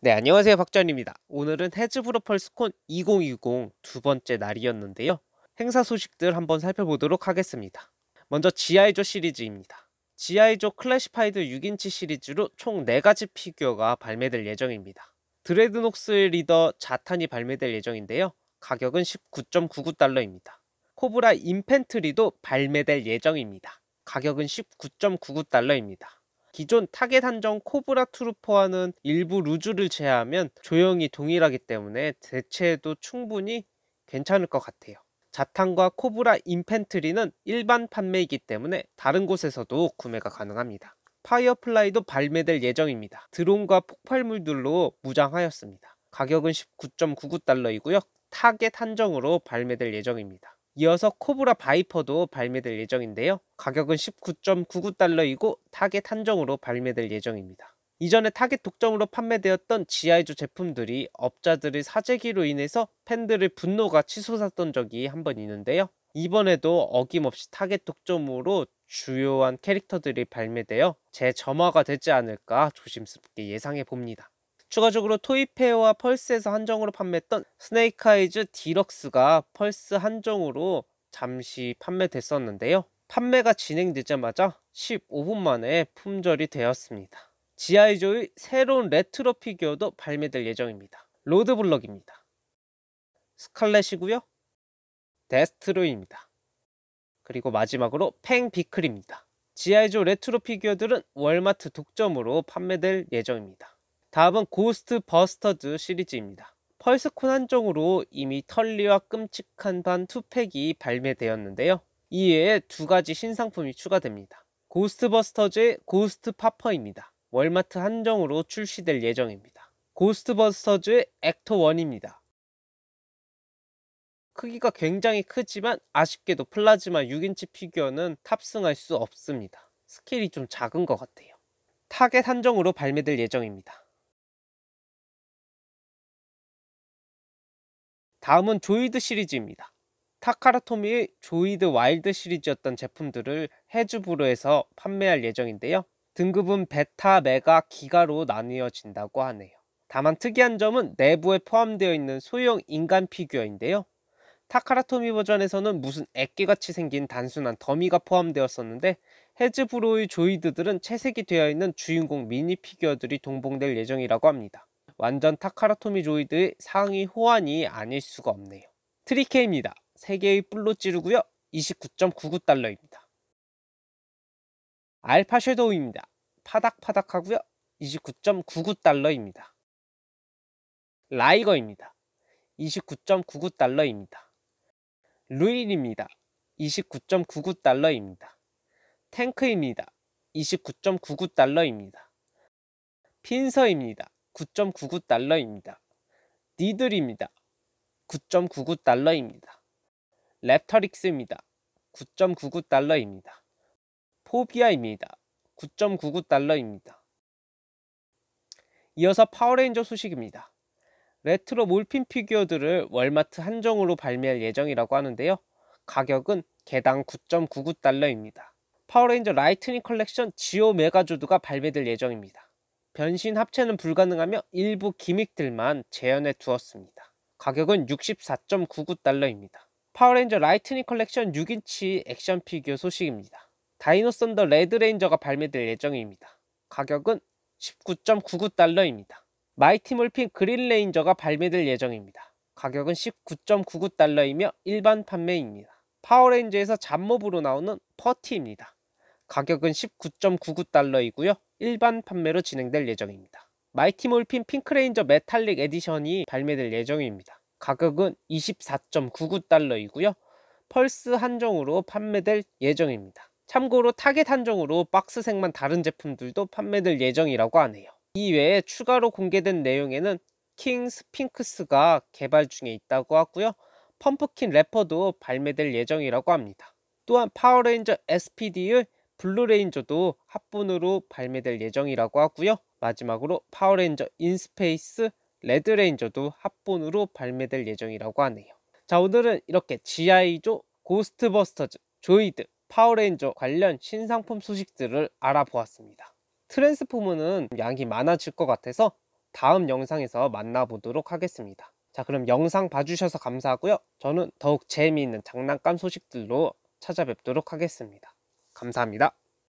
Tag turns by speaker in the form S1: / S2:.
S1: 네, 안녕하세요. 박전입니다. 오늘은 헤즈브로 펄스콘 2020 두 번째 날이었는데요. 행사 소식들 한번 살펴보도록 하겠습니다. 먼저 지아이조 시리즈입니다. 지아이조 클래시파이드 6인치 시리즈로 총 4가지 피규어가 발매될 예정입니다. 드레드녹스 리더 자탄이 발매될 예정인데요. 가격은 19.99달러입니다. 코브라 인펜트리도 발매될 예정입니다. 가격은 19.99달러입니다. 기존 타겟 한정 코브라 트루퍼와는 일부 루즈를 제외하면 조형이 동일하기 때문에 대체해도 충분히 괜찮을 것 같아요. 자탄과 코브라 인펜트리는 일반 판매이기 때문에 다른 곳에서도 구매가 가능합니다. 파이어플라이도 발매될 예정입니다. 드론과 폭발물들로 무장하였습니다. 가격은 19.99달러이고요. 타겟 한정으로 발매될 예정입니다. 이어서 코브라 바이퍼도 발매될 예정인데요. 가격은 19.99달러이고 타겟 한정으로 발매될 예정입니다. 이전에 타겟 독점으로 판매되었던 g i 조 제품들이 업자들의 사재기로 인해서 팬들의 분노가 치솟았던 적이 한 번 있는데요. 이번에도 어김없이 타겟 독점으로 주요한 캐릭터들이 발매되어 재점화가 되지 않을까 조심스럽게 예상해 봅니다. 추가적으로 토이페어와 펄스에서 한정으로 판매했던 스네이카이즈 디럭스가 펄스 한정으로 잠시 판매됐었는데요. 판매가 진행되자마자 15분 만에 품절이 되었습니다. 지아이조의 새로운 레트로 피규어도 발매될 예정입니다. 로드블럭입니다. 스칼렛이고요. 데스트로이입니다. 그리고 마지막으로 팽비클입니다. 지아이조 레트로 피규어들은 월마트 독점으로 판매될 예정입니다. 다음은 고스트 버스터즈 시리즈입니다. 펄스콘 한정으로 이미 털리와 끔찍한 반 2팩이 발매되었는데요. 이에 외두 가지 신상품이 추가됩니다. 고스트버스터즈의 고스트 파퍼입니다. 월마트 한정으로 출시될 예정입니다. 고스트버스터즈의 액터1입니다. 크기가 굉장히 크지만 아쉽게도 플라즈마 6인치 피규어는 탑승할 수 없습니다. 스케일이 좀 작은 것 같아요. 타겟 한정으로 발매될 예정입니다. 다음은 조이드 시리즈입니다. 타카라토미의 조이드 와일드 시리즈였던 제품들을 해즈브로에서 판매할 예정인데요. 등급은 베타, 메가, 기가로 나뉘어진다고 하네요. 다만 특이한 점은 내부에 포함되어 있는 소형 인간 피규어인데요. 타카라토미 버전에서는 무슨 액기같이 생긴 단순한 더미가 포함되었었는데 헤즈브로의 조이드들은 채색이 되어 있는 주인공 미니 피규어들이 동봉될 예정이라고 합니다. 완전 타카라토미조이드의 상위 호환이 아닐 수가 없네요. 트리케입니다. 3개의 뿔로 찌르고요. 29.99달러입니다. 알파 섀도우입니다. 파닥파닥하고요. 29.99달러입니다. 라이거입니다. 29.99달러입니다. 루일입니다. 29.99달러입니다. 탱크입니다. 29.99달러입니다. 핀서입니다. 9.99달러입니다. 니들입니다. 9.99달러입니다. 랩터릭스입니다. 9.99달러입니다. 포비아입니다. 9.99달러입니다. 이어서 파워레인저 소식입니다. 레트로 몰핀 피규어들을 월마트 한정으로 발매할 예정이라고 하는데요. 가격은 개당 9.99달러입니다. 파워레인저 라이트닝 컬렉션 지오 메가조드가 발매될 예정입니다. 변신 합체는 불가능하며 일부 기믹들만 재현해 두었습니다. 가격은 64.99달러입니다. 파워레인저 라이트닝 컬렉션 6인치 액션 피규어 소식입니다. 다이노 썬더 레드레인저가 발매될 예정입니다. 가격은 19.99달러입니다. 마이티 몰핀 그린레인저가 발매될 예정입니다. 가격은 19.99달러이며 일반 판매입니다. 파워레인저에서 잡몹으로 나오는 퍼티입니다. 가격은 19.99달러이고요. 일반 판매로 진행될 예정입니다. 마이티몰핀 핑크레인저 메탈릭 에디션이 발매될 예정입니다. 가격은 24.99달러이고요. 펄스 한정으로 판매될 예정입니다. 참고로 타겟 한정으로 박스 색만 다른 제품들도 판매될 예정이라고 하네요. 이외에 추가로 공개된 내용에는 킹스 핑크스가 개발 중에 있다고 하고요. 펌프킨 래퍼도 발매될 예정이라고 합니다. 또한 파워레인저 SPD의 블루레인저도 합본으로 발매될 예정이라고 하고요. 마지막으로 파워레인저 인스페이스 레드레인저도 합본으로 발매될 예정이라고 하네요. 자 오늘은 이렇게 GI조, 고스트버스터즈, 조이드, 파워레인저 관련 신상품 소식들을 알아보았습니다. 트랜스포머는 양이 많아질 것 같아서 다음 영상에서 만나보도록 하겠습니다. 자 그럼 영상 봐주셔서 감사하고요. 저는 더욱 재미있는 장난감 소식들로 찾아뵙도록 하겠습니다. 감사합니다.